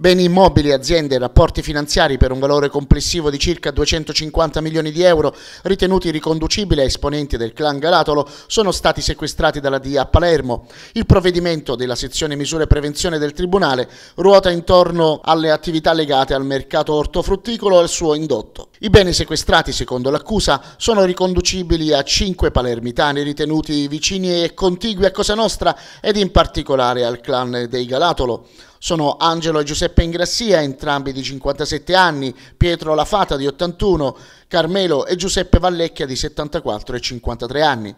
beni immobili, aziende e rapporti finanziari per un valore complessivo di circa 250 milioni di euro, ritenuti riconducibili a esponenti del clan Galatolo, sono stati sequestrati dalla DIA a Palermo. Il provvedimento della sezione misure prevenzione del Tribunale ruota intorno alle attività legate al mercato ortofrutticolo e al suo indotto. I beni sequestrati, secondo l'accusa, sono riconducibili a cinque palermitani ritenuti vicini e contigui a Cosa Nostra ed in particolare al clan dei Galatolo. Sono Angelo e Giuseppe Ingrassia, entrambi di 57 anni, Pietro Lafata di 81, Carmelo e Giuseppe Vallecchia di 74 e 53 anni.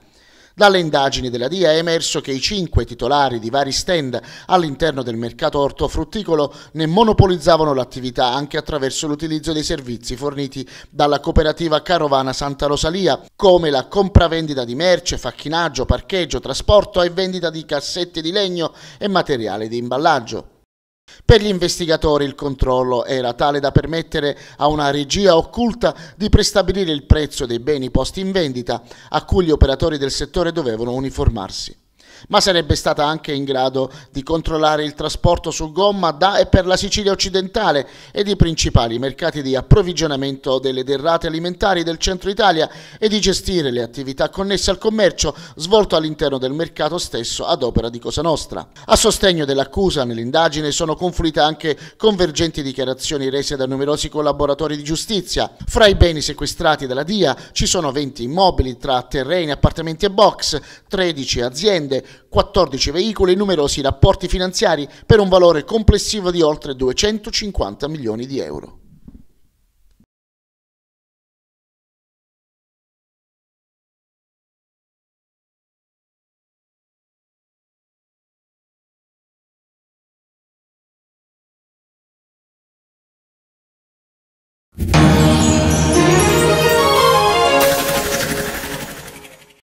Dalle indagini della DIA è emerso che i cinque titolari di vari stand all'interno del mercato ortofrutticolo ne monopolizzavano l'attività anche attraverso l'utilizzo dei servizi forniti dalla cooperativa Carovana Santa Rosalia, come la compravendita di merce, facchinaggio, parcheggio, trasporto e vendita di cassette di legno e materiale di imballaggio. Per gli investigatori il controllo era tale da permettere a una regia occulta di prestabilire il prezzo dei beni posti in vendita a cui gli operatori del settore dovevano uniformarsi ma sarebbe stata anche in grado di controllare il trasporto su gomma da e per la Sicilia occidentale ed i principali mercati di approvvigionamento delle derrate alimentari del centro Italia e di gestire le attività connesse al commercio svolto all'interno del mercato stesso ad opera di Cosa Nostra. A sostegno dell'accusa nell'indagine sono confluite anche convergenti dichiarazioni rese da numerosi collaboratori di giustizia. Fra i beni sequestrati dalla DIA ci sono 20 immobili tra terreni, appartamenti e box, 13 aziende, 14 veicoli e numerosi rapporti finanziari per un valore complessivo di oltre 250 milioni di euro.